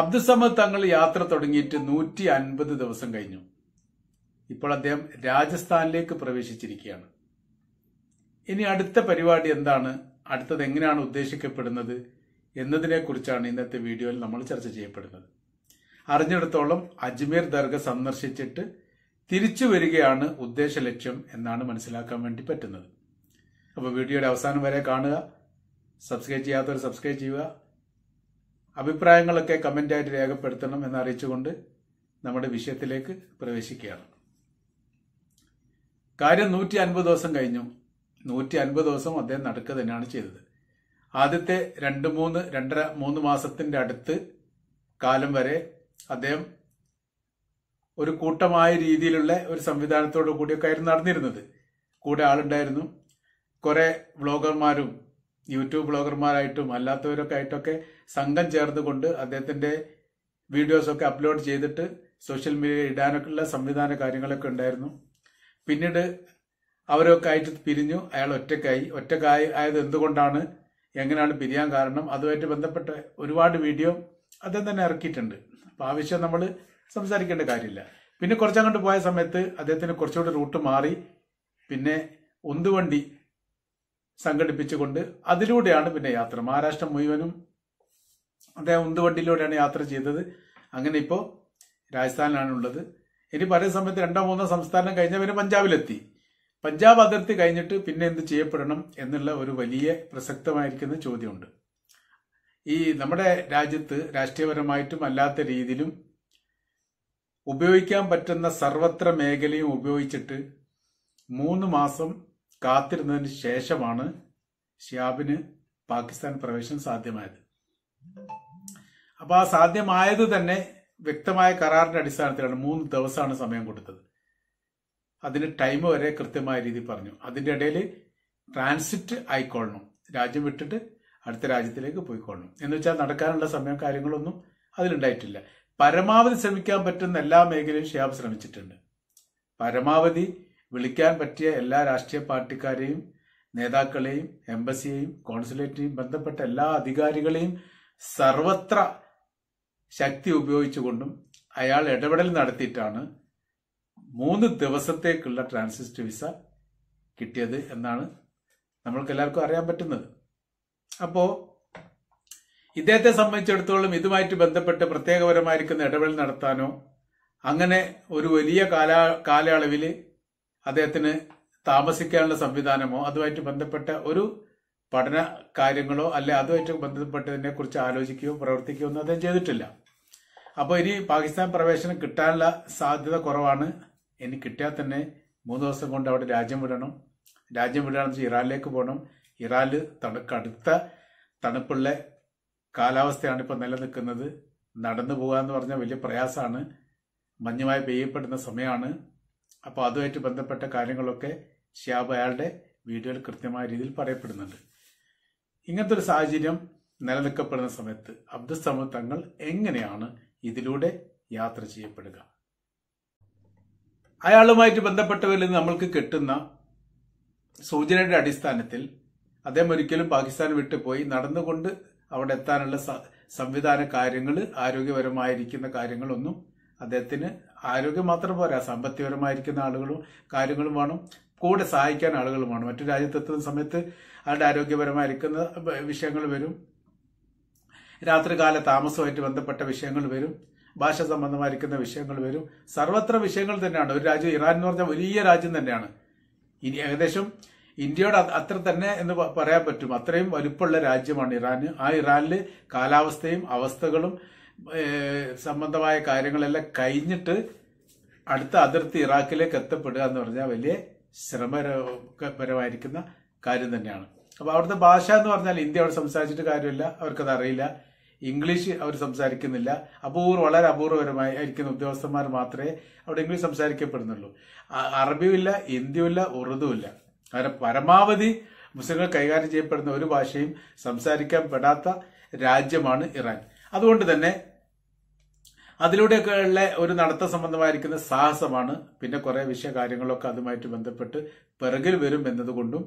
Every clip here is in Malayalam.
അബ്ദുസമദ് തങ്ങൾ യാത്ര തുടങ്ങിയിട്ട് നൂറ്റി അൻപത് ദിവസം കഴിഞ്ഞു ഇപ്പോൾ അദ്ദേഹം രാജസ്ഥാനിലേക്ക് പ്രവേശിച്ചിരിക്കുകയാണ് ഇനി അടുത്ത പരിപാടി എന്താണ് അടുത്തത് എങ്ങനെയാണ് ഉദ്ദേശിക്കപ്പെടുന്നത് എന്നതിനെക്കുറിച്ചാണ് ഇന്നത്തെ വീഡിയോയിൽ നമ്മൾ ചർച്ച ചെയ്യപ്പെടുന്നത് അറിഞ്ഞിടത്തോളം അജ്മീർ ദർഗ സന്ദർശിച്ചിട്ട് തിരിച്ചു വരികയാണ് ഉദ്ദേശ ലക്ഷ്യം എന്നാണ് മനസ്സിലാക്കാൻ വേണ്ടി പറ്റുന്നത് അപ്പോൾ വീഡിയോയുടെ അവസാനം വരെ കാണുക സബ്സ്ക്രൈബ് ചെയ്യാത്തവർ സബ്സ്ക്രൈബ് ചെയ്യുക അഭിപ്രായങ്ങളൊക്കെ ആയിട്ട് രേഖപ്പെടുത്തണം എന്നറിയിച്ചുകൊണ്ട് നമ്മുടെ വിഷയത്തിലേക്ക് പ്രവേശിക്കുകയാണ് കാര്യം നൂറ്റി അൻപത് ദിവസം കഴിഞ്ഞു നൂറ്റി അൻപത് ദിവസം അദ്ദേഹം നടക്കുക തന്നെയാണ് ചെയ്തത് ആദ്യത്തെ രണ്ട് മൂന്ന് രണ്ടര മൂന്ന് മാസത്തിന്റെ അടുത്ത് കാലം വരെ അദ്ദേഹം ഒരു കൂട്ടമായ രീതിയിലുള്ള ഒരു സംവിധാനത്തോടു കൂടിയൊക്കെ ആയിരുന്നു നടന്നിരുന്നത് കൂടെ ആളുണ്ടായിരുന്നു കുറെ വ്ളോഗർമാരും യൂട്യൂബ് ബ്ലോഗർമാരായിട്ടും അല്ലാത്തവരൊക്കെ ആയിട്ടൊക്കെ സംഘം ചേർന്നുകൊണ്ട് അദ്ദേഹത്തിന്റെ വീഡിയോസൊക്കെ അപ്ലോഡ് ചെയ്തിട്ട് സോഷ്യൽ മീഡിയ ഉള്ള സംവിധാന കാര്യങ്ങളൊക്കെ ഉണ്ടായിരുന്നു പിന്നീട് അവരൊക്കെ ആയിട്ട് പിരിഞ്ഞു അയാൾ ഒറ്റക്കായി ഒറ്റക്കായി ആയത് എന്തുകൊണ്ടാണ് എങ്ങനെയാണ് പിരിയാൻ കാരണം അതുമായിട്ട് ബന്ധപ്പെട്ട ഒരുപാട് വീഡിയോ അദ്ദേഹം തന്നെ ഇറക്കിയിട്ടുണ്ട് അപ്പം ആവശ്യം നമ്മൾ സംസാരിക്കേണ്ട കാര്യമില്ല പിന്നെ കുറച്ചങ്ങോട്ട് പോയ സമയത്ത് അദ്ദേഹത്തിന് കുറച്ചുകൂടി റൂട്ട് മാറി പിന്നെ ഉന്തുവണ്ടി സംഘടിപ്പിച്ചുകൊണ്ട് അതിലൂടെയാണ് പിന്നെ യാത്ര മഹാരാഷ്ട്ര മുഴുവനും അദ്ദേഹം ഉന്തുവണ്ടിയിലൂടെയാണ് യാത്ര ചെയ്തത് അങ്ങനെ ഇപ്പോൾ രാജസ്ഥാനിലാണ് ഉള്ളത് ഇനി പറയുന്ന സമയത്ത് രണ്ടോ മൂന്നോ സംസ്ഥാനം കഴിഞ്ഞാൽ പിന്നെ പഞ്ചാബിലെത്തി പഞ്ചാബ് അതിർത്തി കഴിഞ്ഞിട്ട് പിന്നെ എന്ത് ചെയ്യപ്പെടണം എന്നുള്ള ഒരു വലിയ പ്രസക്തമായിരിക്കുന്ന ചോദ്യമുണ്ട് ഈ നമ്മുടെ രാജ്യത്ത് രാഷ്ട്രീയപരമായിട്ടും അല്ലാത്ത രീതിയിലും ഉപയോഗിക്കാൻ പറ്റുന്ന സർവത്ര മേഖലയും ഉപയോഗിച്ചിട്ട് മൂന്ന് മാസം കാത്തിരുന്നതിന് ശേഷമാണ് ഷിയാബിന് പാകിസ്ഥാൻ പ്രവേശനം സാധ്യമായത് അപ്പോൾ ആ സാധ്യമായത് തന്നെ വ്യക്തമായ കരാറിന്റെ അടിസ്ഥാനത്തിലാണ് മൂന്ന് ദിവസമാണ് സമയം കൊടുത്തത് അതിന് ടൈം വരെ കൃത്യമായ രീതിയിൽ പറഞ്ഞു അതിന്റെ ഇടയിൽ ട്രാൻസിറ്റ് ആയിക്കൊള്ളണം രാജ്യം വിട്ടിട്ട് അടുത്ത രാജ്യത്തിലേക്ക് പോയിക്കൊള്ളണം എന്ന് വെച്ചാൽ നടക്കാനുള്ള സമയം കാര്യങ്ങളൊന്നും അതിലുണ്ടായിട്ടില്ല പരമാവധി ശ്രമിക്കാൻ പറ്റുന്ന എല്ലാ മേഖലയും ഷിയാബ് ശ്രമിച്ചിട്ടുണ്ട് പരമാവധി വിളിക്കാൻ പറ്റിയ എല്ലാ രാഷ്ട്രീയ പാർട്ടിക്കാരെയും നേതാക്കളെയും എംബസിയെയും കോൺസുലേറ്റിനെയും ബന്ധപ്പെട്ട എല്ലാ അധികാരികളെയും സർവത്ര ശക്തി ഉപയോഗിച്ചുകൊണ്ടും അയാൾ ഇടപെടൽ നടത്തിയിട്ടാണ് മൂന്ന് ദിവസത്തേക്കുള്ള ട്രാൻസിസ്റ്റ് വിസ കിട്ടിയത് എന്നാണ് നമ്മൾക്ക് എല്ലാവർക്കും അറിയാൻ പറ്റുന്നത് അപ്പോ ഇദ്ദേഹത്തെ സംബന്ധിച്ചിടത്തോളം ഇതുമായിട്ട് ബന്ധപ്പെട്ട് പ്രത്യേകപരമായിരിക്കുന്ന ഇടപെടൽ നടത്താനോ അങ്ങനെ ഒരു വലിയ കാല കാലയളവിൽ അദ്ദേഹത്തിന് താമസിക്കാനുള്ള സംവിധാനമോ അതുമായിട്ട് ബന്ധപ്പെട്ട ഒരു പഠന കാര്യങ്ങളോ അല്ലെ അതുമായിട്ട് ബന്ധപ്പെട്ടതിനെ കുറിച്ച് ആലോചിക്കുകയോ പ്രവർത്തിക്കുകയോ ഒന്നും അദ്ദേഹം ചെയ്തിട്ടില്ല അപ്പോൾ ഇനി പാകിസ്ഥാൻ പ്രവേശനം കിട്ടാനുള്ള സാധ്യത കുറവാണ് ഇനി കിട്ടിയാൽ തന്നെ മൂന്ന് ദിവസം കൊണ്ട് അവിടെ രാജ്യം വിടണം രാജ്യം വിടുകയാണെന്ന് വെച്ചാൽ ഇറാനിലേക്ക് പോകണം ഇറാനിൽ തണു കടുത്ത തണുപ്പുള്ള കാലാവസ്ഥയാണ് ഇപ്പോൾ നിലനിൽക്കുന്നത് നടന്നു പോകുക എന്ന് പറഞ്ഞാൽ വലിയ പ്രയാസമാണ് മഞ്ഞുമായി പെയ്യപ്പെടുന്ന സമയമാണ് അപ്പോൾ അതുമായിട്ട് ബന്ധപ്പെട്ട കാര്യങ്ങളൊക്കെ ഷിയാബ് അയാളുടെ വീഡിയോയിൽ കൃത്യമായ രീതിയിൽ പറയപ്പെടുന്നുണ്ട് ഇങ്ങനത്തെ ഒരു സാഹചര്യം നിലനിൽക്കപ്പെടുന്ന സമയത്ത് അബ്ദുസമദ് തങ്ങൾ എങ്ങനെയാണ് ഇതിലൂടെ യാത്ര ചെയ്യപ്പെടുക അയാളുമായിട്ട് ബന്ധപ്പെട്ടവരിൽ നമ്മൾക്ക് കിട്ടുന്ന സൂചനയുടെ അടിസ്ഥാനത്തിൽ അദ്ദേഹം ഒരിക്കലും പാകിസ്ഥാൻ പോയി നടന്നുകൊണ്ട് അവിടെ എത്താനുള്ള സംവിധാന കാര്യങ്ങൾ ആരോഗ്യപരമായിരിക്കുന്ന കാര്യങ്ങളൊന്നും അദ്ദേഹത്തിന് ആരോഗ്യം മാത്രം പോരാ സാമ്പത്തികപരമായിരിക്കുന്ന ആളുകളും കാര്യങ്ങളും വേണം കൂടെ സഹായിക്കാൻ ആളുകളുമാണ് മറ്റു രാജ്യത്തെത്തുന്ന സമയത്ത് അവരുടെ ആരോഗ്യപരമായിരിക്കുന്ന വിഷയങ്ങൾ വരും രാത്രികാല താമസവുമായിട്ട് ബന്ധപ്പെട്ട വിഷയങ്ങൾ വരും ഭാഷ സംബന്ധമായിരിക്കുന്ന വിഷയങ്ങൾ വരും സർവത്ര വിഷയങ്ങൾ തന്നെയാണ് ഒരു രാജ്യം ഇറാൻ എന്ന് പറഞ്ഞാൽ വലിയ രാജ്യം തന്നെയാണ് ഇനി ഏകദേശം ഇന്ത്യയുടെ അത്ര തന്നെ എന്ന് പറയാൻ പറ്റും അത്രയും വലുപ്പമുള്ള രാജ്യമാണ് ഇറാൻ ആ ഇറാനിൽ കാലാവസ്ഥയും അവസ്ഥകളും സംബന്ധമായ കാര്യങ്ങളെല്ലാം കഴിഞ്ഞിട്ട് അടുത്ത അതിർത്തി ഇറാഖിലേക്ക് എത്തപ്പെടുക എന്ന് പറഞ്ഞാൽ വലിയ ശ്രമപരമായിരിക്കുന്ന കാര്യം തന്നെയാണ് അപ്പോൾ അവിടുത്തെ ഭാഷ എന്ന് പറഞ്ഞാൽ ഇന്ത്യ അവിടെ സംസാരിച്ചിട്ട് കാര്യമില്ല അവർക്കത് അറിയില്ല ഇംഗ്ലീഷ് അവർ സംസാരിക്കുന്നില്ല അപൂർവ വളരെ അപൂർവപരമായി ആയിരിക്കുന്ന ഉദ്യോഗസ്ഥന്മാർ മാത്രമേ അവിടെ ഇംഗ്ലീഷ് സംസാരിക്കപ്പെടുന്നുള്ളൂ ഇല്ല ഇല്ല ഉറുദു ഇല്ല അവരെ പരമാവധി മുസ്ലിങ്ങൾ കൈകാര്യം ചെയ്യപ്പെടുന്ന ഒരു ഭാഷയും സംസാരിക്കാൻ പെടാത്ത രാജ്യമാണ് ഇറാൻ അതുകൊണ്ട് തന്നെ അതിലൂടെയൊക്കെ ഉള്ള ഒരു നടത്ത സംബന്ധമായിരിക്കുന്ന സാഹസമാണ് പിന്നെ കുറേ വിഷയ കാര്യങ്ങളൊക്കെ അതുമായിട്ട് ബന്ധപ്പെട്ട് പിറകിൽ വരും എന്നതുകൊണ്ടും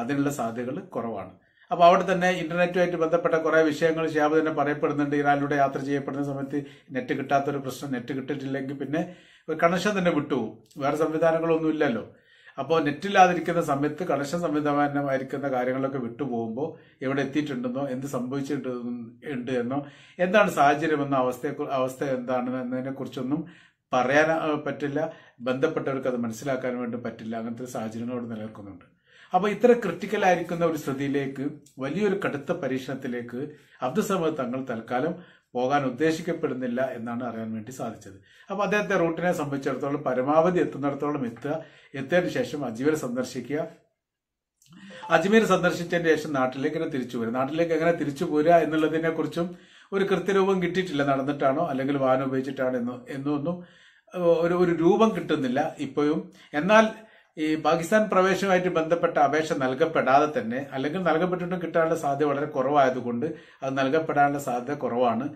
അതിനുള്ള സാധ്യതകൾ കുറവാണ് അപ്പോൾ അവിടെ തന്നെ ഇന്റർനെറ്റുമായിട്ട് ബന്ധപ്പെട്ട കുറേ വിഷയങ്ങൾ ഷിയാബ് തന്നെ പറയപ്പെടുന്നുണ്ട് ഇറാനിലൂടെ യാത്ര ചെയ്യപ്പെടുന്ന സമയത്ത് നെറ്റ് കിട്ടാത്തൊരു പ്രശ്നം നെറ്റ് കിട്ടിയിട്ടില്ലെങ്കിൽ പിന്നെ ഒരു കണക്ഷൻ തന്നെ വിട്ടുപോകും വേറെ സംവിധാനങ്ങളൊന്നും ഇല്ലല്ലോ അപ്പോൾ നെറ്റില്ലാതിരിക്കുന്ന സമയത്ത് കണക്ഷൻ സംവിധാനമായിരിക്കുന്ന കാര്യങ്ങളൊക്കെ വിട്ടുപോകുമ്പോൾ എവിടെ എത്തിയിട്ടുണ്ടെന്നോ എന്ത് സംഭവിച്ചിട്ടുണ്ട് എന്നോ എന്താണ് സാഹചര്യമെന്നോ അവസ്ഥയെ അവസ്ഥ എന്താണെന്ന് എന്നതിനെ കുറിച്ചൊന്നും പറയാൻ പറ്റില്ല ബന്ധപ്പെട്ടവർക്ക് അത് മനസ്സിലാക്കാൻ വേണ്ടി പറ്റില്ല അങ്ങനത്തെ സാഹചര്യങ്ങൾ അവിടെ നിലനിൽക്കുന്നുണ്ട് അപ്പോൾ ഇത്ര ക്രിട്ടിക്കൽ ആയിരിക്കുന്ന ഒരു സ്ഥിതിയിലേക്ക് വലിയൊരു കടുത്ത പരീക്ഷണത്തിലേക്ക് അബ്ദുസമദ് തങ്ങൾ തൽക്കാലം പോകാൻ ഉദ്ദേശിക്കപ്പെടുന്നില്ല എന്നാണ് അറിയാൻ വേണ്ടി സാധിച്ചത് അപ്പോൾ അദ്ദേഹത്തെ റൂട്ടിനെ സംബന്ധിച്ചിടത്തോളം പരമാവധി എത്തുന്നിടത്തോളം എത്തുക എത്തിയതിനു ശേഷം അജ്മീർ സന്ദർശിക്കുക അജ്മീർ സന്ദർശിച്ചതിന് ശേഷം നാട്ടിലേക്ക് എങ്ങനെ തിരിച്ചു വരിക നാട്ടിലേക്ക് എങ്ങനെ തിരിച്ചു പോരുക എന്നുള്ളതിനെ കുറിച്ചും ഒരു കൃത്യരൂപം കിട്ടിയിട്ടില്ല നടന്നിട്ടാണോ അല്ലെങ്കിൽ വാഹനം ഉപയോഗിച്ചിട്ടാണോ എന്നോ എന്നൊന്നും ഒരു ഒരു രൂപം കിട്ടുന്നില്ല ഇപ്പോഴും എന്നാൽ ഈ പാകിസ്ഥാൻ പ്രവേശനവുമായിട്ട് ബന്ധപ്പെട്ട അപേക്ഷ നൽകപ്പെടാതെ തന്നെ അല്ലെങ്കിൽ നൽകപ്പെട്ടിട്ടും കിട്ടാനുള്ള സാധ്യത വളരെ കുറവായതുകൊണ്ട് അത് നൽകപ്പെടാനുള്ള സാധ്യത കുറവാണ്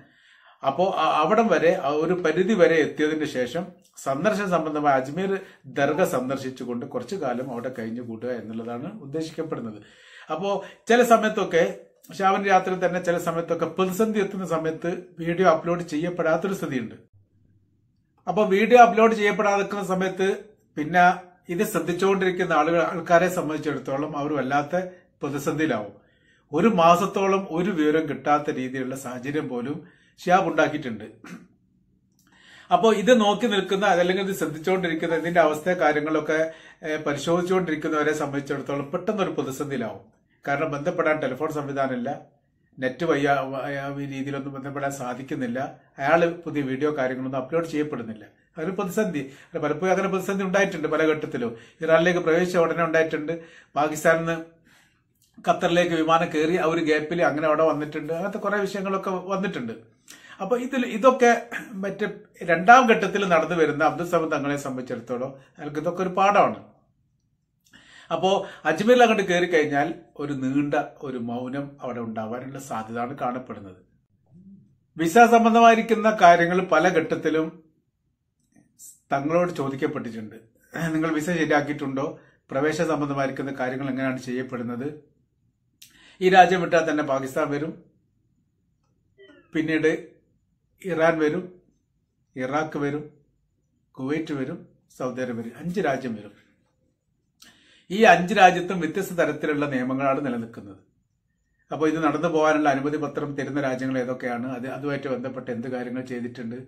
അപ്പോൾ അവിടം വരെ ഒരു പരിധി വരെ എത്തിയതിന് ശേഷം സന്ദർശന സംബന്ധമായ അജ്മീർ ദർഗ സന്ദർശിച്ചുകൊണ്ട് കുറച്ചു കാലം അവിടെ കഴിഞ്ഞു കൂട്ടുക എന്നുള്ളതാണ് ഉദ്ദേശിക്കപ്പെടുന്നത് അപ്പോൾ ചില സമയത്തൊക്കെ ശാവൻ രാത്രി തന്നെ ചില സമയത്തൊക്കെ പ്രതിസന്ധി എത്തുന്ന സമയത്ത് വീഡിയോ അപ്ലോഡ് ചെയ്യപ്പെടാത്തൊരു സ്ഥിതിയുണ്ട് അപ്പോൾ വീഡിയോ അപ്ലോഡ് ചെയ്യപ്പെടാതിരിക്കുന്ന സമയത്ത് പിന്നെ ഇത് ശ്രദ്ധിച്ചുകൊണ്ടിരിക്കുന്ന ആളുകൾ ആൾക്കാരെ സംബന്ധിച്ചിടത്തോളം അവർ വല്ലാത്ത പ്രതിസന്ധിയിലാവും ഒരു മാസത്തോളം ഒരു വിവരം കിട്ടാത്ത രീതിയിലുള്ള സാഹചര്യം പോലും ഷിയാബ് ഉണ്ടാക്കിയിട്ടുണ്ട് അപ്പോൾ ഇത് നോക്കി നിൽക്കുന്ന അതല്ലെങ്കിൽ ഇത് ശ്രദ്ധിച്ചുകൊണ്ടിരിക്കുന്ന ഇതിന്റെ അവസ്ഥ കാര്യങ്ങളൊക്കെ പരിശോധിച്ചുകൊണ്ടിരിക്കുന്നവരെ സംബന്ധിച്ചിടത്തോളം പെട്ടെന്നൊരു പ്രതിസന്ധിയിലാവും കാരണം ബന്ധപ്പെടാൻ ടെലിഫോൺ സംവിധാനമില്ല നെറ്റ് വയ്യ രീതിയിലൊന്നും ബന്ധപ്പെടാൻ സാധിക്കുന്നില്ല അയാൾ പുതിയ വീഡിയോ കാര്യങ്ങളൊന്നും അപ്ലോഡ് ചെയ്യപ്പെടുന്നില്ല അതൊരു പ്രതിസന്ധി അല്ല പലപ്പോഴും അങ്ങനെ പ്രതിസന്ധി ഉണ്ടായിട്ടുണ്ട് പല ഘട്ടത്തിലും ഇറാനിലേക്ക് പ്രവേശിച്ച ഉടനെ ഉണ്ടായിട്ടുണ്ട് പാകിസ്ഥാനിൽ നിന്ന് ഖത്തറിലേക്ക് വിമാനം കയറി ആ ഒരു ഗ്യാപ്പിൽ അങ്ങനെ അവിടെ വന്നിട്ടുണ്ട് അങ്ങനത്തെ കുറേ വിഷയങ്ങളൊക്കെ വന്നിട്ടുണ്ട് അപ്പോൾ ഇതിൽ ഇതൊക്കെ മറ്റേ രണ്ടാം ഘട്ടത്തിൽ നടന്നു വരുന്ന അബ്ദുൽ സമദ് തങ്ങളെ സംബന്ധിച്ചിടത്തോളം അയാൾക്ക് ഇതൊക്കെ ഒരു പാഠമാണ് അപ്പോൾ അജ്മീർ അങ്ങോട്ട് കയറി കഴിഞ്ഞാൽ ഒരു നീണ്ട ഒരു മൗനം അവിടെ ഉണ്ടാവാനുള്ള സാധ്യതയാണ് കാണപ്പെടുന്നത് വിസ സംബന്ധമായിരിക്കുന്ന കാര്യങ്ങൾ പല ഘട്ടത്തിലും തങ്ങളോട് ചോദിക്കപ്പെട്ടിട്ടുണ്ട് നിങ്ങൾ വിസ ശരിയാക്കിയിട്ടുണ്ടോ പ്രവേശ സംബന്ധമായിരിക്കുന്ന കാര്യങ്ങൾ എങ്ങനെയാണ് ചെയ്യപ്പെടുന്നത് ഈ രാജ്യം വിട്ടാൽ തന്നെ പാകിസ്ഥാൻ വരും പിന്നീട് ഇറാൻ വരും ഇറാഖ് വരും കുവൈറ്റ് വരും സൗദി അറേബ്യ വരും അഞ്ച് രാജ്യം വരും ഈ അഞ്ച് രാജ്യത്തും വ്യത്യസ്ത തരത്തിലുള്ള നിയമങ്ങളാണ് നിലനിൽക്കുന്നത് അപ്പോൾ ഇത് നടന്നു പോകാനുള്ള അനുമതി പത്രം തരുന്ന രാജ്യങ്ങൾ ഏതൊക്കെയാണ് അത് അതുമായിട്ട് ബന്ധപ്പെട്ട് എന്ത് കാര്യങ്ങൾ ചെയ്തിട്ടുണ്ട്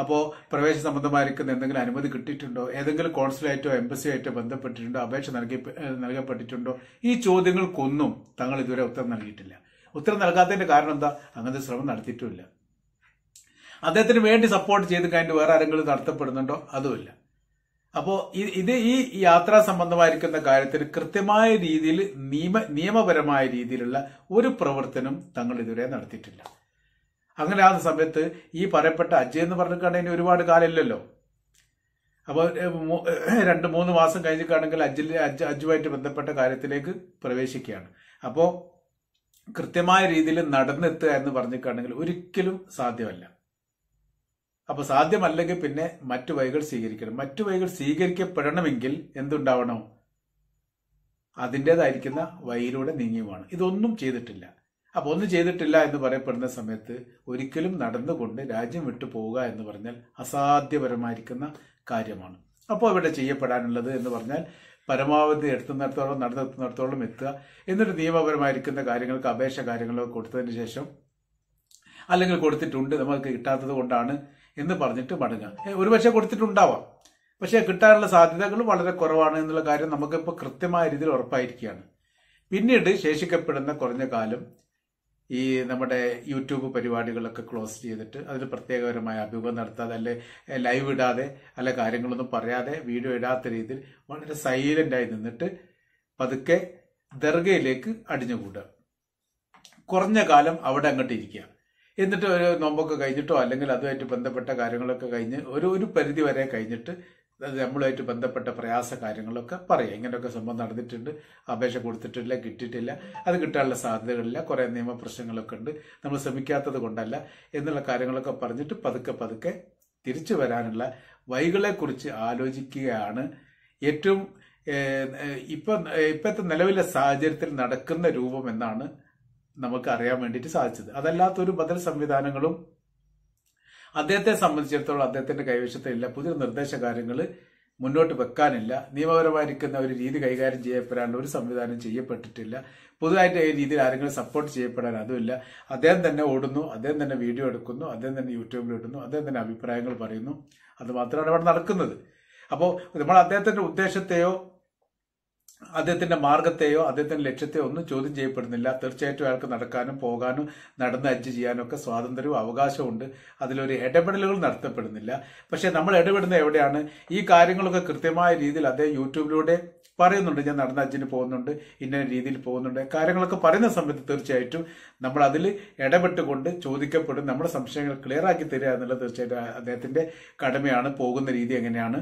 അപ്പോൾ പ്രവേശ സംബന്ധമായിരിക്കുന്ന എന്തെങ്കിലും അനുമതി കിട്ടിയിട്ടുണ്ടോ ഏതെങ്കിലും കോൺസുലേറ്റോ എംബസിയോ ആയിട്ടോ ബന്ധപ്പെട്ടിട്ടുണ്ടോ അപേക്ഷ നൽകി നൽകപ്പെട്ടിട്ടുണ്ടോ ഈ ചോദ്യങ്ങൾക്കൊന്നും തങ്ങൾ ഇതുവരെ ഉത്തരം നൽകിയിട്ടില്ല ഉത്തരം നൽകാത്തതിന്റെ കാരണം എന്താ അങ്ങനത്തെ ശ്രമം നടത്തിയിട്ടുമില്ല അദ്ദേഹത്തിന് വേണ്ടി സപ്പോർട്ട് ചെയ്ത് കഴിഞ്ഞിട്ട് വേറെ ആരെങ്കിലും നടത്തപ്പെടുന്നുണ്ടോ അതുമില്ല അപ്പോൾ ഇത് ഈ യാത്രാ സംബന്ധമായിരിക്കുന്ന കാര്യത്തിൽ കൃത്യമായ രീതിയിൽ നിയമ നിയമപരമായ രീതിയിലുള്ള ഒരു പ്രവർത്തനം തങ്ങൾ ഇതുവരെ നടത്തിയിട്ടില്ല അങ്ങനെ ആ സമയത്ത് ഈ പറയപ്പെട്ട അജയ് എന്ന് പറഞ്ഞിട്ടാണെങ്കിൽ ഒരുപാട് കാലമില്ലല്ലോ അപ്പോൾ രണ്ട് മൂന്ന് മാസം കഴിഞ്ഞിട്ടാണെങ്കിൽ അജിൽ അജ് അജുമായിട്ട് ബന്ധപ്പെട്ട കാര്യത്തിലേക്ക് പ്രവേശിക്കുകയാണ് അപ്പോൾ കൃത്യമായ രീതിയിൽ നടന്നെത്തുക എന്ന് പറഞ്ഞിട്ടാണെങ്കിൽ ഒരിക്കലും സാധ്യമല്ല അപ്പോൾ സാധ്യമല്ലെങ്കിൽ പിന്നെ മറ്റു വഴികൾ സ്വീകരിക്കണം മറ്റു വഴികൾ സ്വീകരിക്കപ്പെടണമെങ്കിൽ എന്തുണ്ടാവണം അതിൻ്റേതായിരിക്കുന്ന വഴിയിലൂടെ നീങ്ങിയുമാണ് ഇതൊന്നും ചെയ്തിട്ടില്ല അപ്പോൾ ഒന്നും ചെയ്തിട്ടില്ല എന്ന് പറയപ്പെടുന്ന സമയത്ത് ഒരിക്കലും നടന്നുകൊണ്ട് രാജ്യം വിട്ടു പോവുക എന്ന് പറഞ്ഞാൽ അസാധ്യപരമായിരിക്കുന്ന കാര്യമാണ് അപ്പോൾ ഇവിടെ ചെയ്യപ്പെടാനുള്ളത് എന്ന് പറഞ്ഞാൽ പരമാവധി എടുത്തുന്നിടത്തോളം നടത്തുന്നിടത്തോളം എത്തുക എന്നിട്ട് നിയമപരമായിരിക്കുന്ന കാര്യങ്ങൾക്ക് അപേക്ഷ കാര്യങ്ങളോ കൊടുത്തതിന് ശേഷം അല്ലെങ്കിൽ കൊടുത്തിട്ടുണ്ട് നമുക്ക് കിട്ടാത്തത് കൊണ്ടാണ് എന്ന് പറഞ്ഞിട്ട് മടങ്ങുക ഒരുപക്ഷെ കൊടുത്തിട്ടുണ്ടാവാം പക്ഷേ കിട്ടാനുള്ള സാധ്യതകൾ വളരെ കുറവാണ് എന്നുള്ള കാര്യം നമുക്കിപ്പോൾ കൃത്യമായ രീതിയിൽ ഉറപ്പായിരിക്കുകയാണ് പിന്നീട് ശേഷിക്കപ്പെടുന്ന കുറഞ്ഞ കാലം ഈ നമ്മുടെ യൂട്യൂബ് പരിപാടികളൊക്കെ ക്ലോസ് ചെയ്തിട്ട് അതിൽ പ്രത്യേകപരമായ അഭിമുഖം നടത്താതെ അല്ലെ ലൈവ് ഇടാതെ അല്ല കാര്യങ്ങളൊന്നും പറയാതെ വീഡിയോ ഇടാത്ത രീതിയിൽ വളരെ സൈലന്റായി നിന്നിട്ട് പതുക്കെ ദർഗയിലേക്ക് അടിഞ്ഞുകൂടുക കുറഞ്ഞ കാലം അവിടെ അങ്ങോട്ട് ഇരിക്കുക എന്നിട്ട് ഒരു നോമ്പൊക്കെ കഴിഞ്ഞിട്ടോ അല്ലെങ്കിൽ അതുമായിട്ട് ബന്ധപ്പെട്ട കാര്യങ്ങളൊക്കെ കഴിഞ്ഞ് ഒരു ഒരു പരിധി വരെ കഴിഞ്ഞിട്ട് നമ്മളുമായിട്ട് ബന്ധപ്പെട്ട പ്രയാസ കാര്യങ്ങളൊക്കെ പറയാം ഇങ്ങനെയൊക്കെ സംഭവം നടന്നിട്ടുണ്ട് അപേക്ഷ കൊടുത്തിട്ടില്ല കിട്ടിയിട്ടില്ല അത് കിട്ടാനുള്ള സാധ്യതകളില്ല കുറേ നിയമപ്രശ്നങ്ങളൊക്കെ ഉണ്ട് നമ്മൾ ശ്രമിക്കാത്തത് കൊണ്ടല്ല എന്നുള്ള കാര്യങ്ങളൊക്കെ പറഞ്ഞിട്ട് പതുക്കെ പതുക്കെ തിരിച്ചു വരാനുള്ള വൈകളെക്കുറിച്ച് ആലോചിക്കുകയാണ് ഏറ്റവും ഇപ്പം ഇപ്പോഴത്തെ നിലവിലെ സാഹചര്യത്തിൽ നടക്കുന്ന രൂപം എന്നാണ് നമുക്ക് അറിയാൻ വേണ്ടിയിട്ട് സാധിച്ചത് അതല്ലാത്തൊരു ബദൽ സംവിധാനങ്ങളും അദ്ദേഹത്തെ സംബന്ധിച്ചിടത്തോളം അദ്ദേഹത്തിന്റെ കൈവശത്തെ ഇല്ല പുതിയ നിർദ്ദേശ കാര്യങ്ങൾ മുന്നോട്ട് വെക്കാനില്ല നിയമപരമായിരിക്കുന്ന ഒരു രീതി കൈകാര്യം ചെയ്യപ്പെടാണ്ട് ഒരു സംവിധാനം ചെയ്യപ്പെട്ടിട്ടില്ല പുതുതായിട്ട് ഈ രീതിയിൽ ആരെങ്കിലും സപ്പോർട്ട് ചെയ്യപ്പെടാൻ അതുമില്ല അദ്ദേഹം തന്നെ ഓടുന്നു അദ്ദേഹം തന്നെ വീഡിയോ എടുക്കുന്നു അദ്ദേഹം തന്നെ യൂട്യൂബിൽ ഇടുന്നു അദ്ദേഹം തന്നെ അഭിപ്രായങ്ങൾ പറയുന്നു അത് മാത്രമാണ് അവിടെ നടക്കുന്നത് അപ്പോൾ നമ്മൾ അദ്ദേഹത്തിന്റെ ഉദ്ദേശത്തെയോ അദ്ദേഹത്തിന്റെ മാർഗത്തെയോ അദ്ദേഹത്തിന്റെ ലക്ഷ്യത്തെയോ ഒന്നും ചോദ്യം ചെയ്യപ്പെടുന്നില്ല തീർച്ചയായിട്ടും അയാൾക്ക് നടക്കാനും പോകാനും നടന്ന് അജ്ജ് ചെയ്യാനും ഒക്കെ സ്വാതന്ത്ര്യവും അവകാശമുണ്ട് അതിലൊരു ഇടപെടലുകൾ നടത്തപ്പെടുന്നില്ല പക്ഷെ നമ്മൾ ഇടപെടുന്നത് എവിടെയാണ് ഈ കാര്യങ്ങളൊക്കെ കൃത്യമായ രീതിയിൽ അദ്ദേഹം യൂട്യൂബിലൂടെ പറയുന്നുണ്ട് ഞാൻ നടന്ന അജ്ജിന് പോകുന്നുണ്ട് ഇന്ന രീതിയിൽ പോകുന്നുണ്ട് കാര്യങ്ങളൊക്കെ പറയുന്ന സമയത്ത് തീർച്ചയായിട്ടും നമ്മൾ അതിൽ ഇടപെട്ടുകൊണ്ട് ചോദിക്കപ്പെടും നമ്മുടെ സംശയങ്ങൾ ക്ലിയർ ആക്കി തരിക എന്നുള്ളത് തീർച്ചയായിട്ടും അദ്ദേഹത്തിന്റെ കടമയാണ് പോകുന്ന രീതി എങ്ങനെയാണ്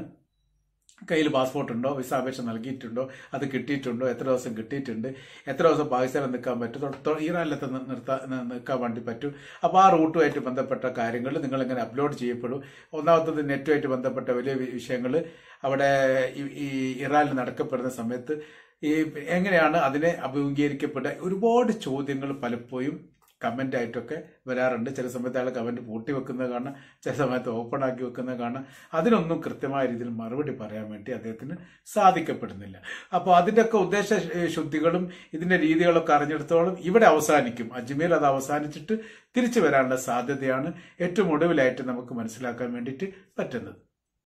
കയ്യിൽ പാസ്പോർട്ട് ഉണ്ടോ വിസ അപേക്ഷ നൽകിയിട്ടുണ്ടോ അത് കിട്ടിയിട്ടുണ്ടോ എത്ര ദിവസം കിട്ടിയിട്ടുണ്ട് എത്ര ദിവസം പാകിസ്ഥാനിൽ നിൽക്കാൻ പറ്റും ഈറാനിലത്തെ നിർത്താൻ നിൽക്കാൻ വേണ്ടി പറ്റും അപ്പോൾ ആ റൂട്ടുമായിട്ട് ബന്ധപ്പെട്ട കാര്യങ്ങൾ നിങ്ങളിങ്ങനെ അപ്ലോഡ് ചെയ്യപ്പെടും ഒന്നാമത്തത് നെറ്റുമായിട്ട് ബന്ധപ്പെട്ട വലിയ വിഷയങ്ങൾ അവിടെ ഈ ഇറാനിൽ നടക്കപ്പെടുന്ന സമയത്ത് ഈ എങ്ങനെയാണ് അതിനെ അഭിമുഖീകരിക്കപ്പെട്ട ഒരുപാട് ചോദ്യങ്ങൾ പലപ്പോഴും കമൻ്റ് ആയിട്ടൊക്കെ വരാറുണ്ട് ചില സമയത്ത് അയാൾ കമൻറ്റ് പൂട്ടി വെക്കുന്നത് കാണാം ചില സമയത്ത് ഓപ്പൺ ആക്കി വെക്കുന്നത് കാണാം അതിനൊന്നും കൃത്യമായ രീതിയിൽ മറുപടി പറയാൻ വേണ്ടി അദ്ദേഹത്തിന് സാധിക്കപ്പെടുന്നില്ല അപ്പോൾ അതിൻ്റെയൊക്കെ ഉദ്ദേശ ശുദ്ധികളും ഇതിൻ്റെ രീതികളൊക്കെ അറിഞ്ഞെടുത്തോളം ഇവിടെ അവസാനിക്കും അജ്മീർ അത് അവസാനിച്ചിട്ട് തിരിച്ചു വരാനുള്ള സാധ്യതയാണ് ഏറ്റവും ഒടുവിലായിട്ട് നമുക്ക് മനസ്സിലാക്കാൻ വേണ്ടിയിട്ട് പറ്റുന്നത്